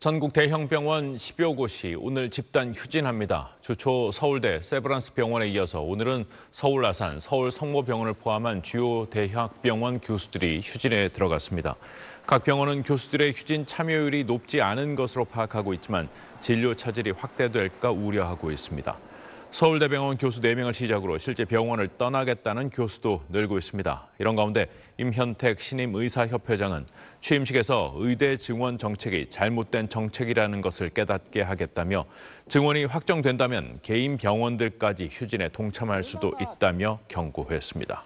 전국 대형병원 10여 곳이 오늘 집단 휴진합니다. 주초 서울대 세브란스 병원에 이어서 오늘은 서울 아산, 서울 성모병원을 포함한 주요 대학병원 교수들이 휴진에 들어갔습니다. 각 병원은 교수들의 휴진 참여율이 높지 않은 것으로 파악하고 있지만 진료 차질이 확대될까 우려하고 있습니다. 서울대병원 교수 4명을 시작으로 실제 병원을 떠나겠다는 교수도 늘고 있습니다. 이런 가운데 임현택 신임 의사협회장은 취임식에서 의대 증원 정책이 잘못된 정책이라는 것을 깨닫게 하겠다며 증원이 확정된다면 개인 병원들까지 휴진에 동참할 수도 있다며 경고했습니다.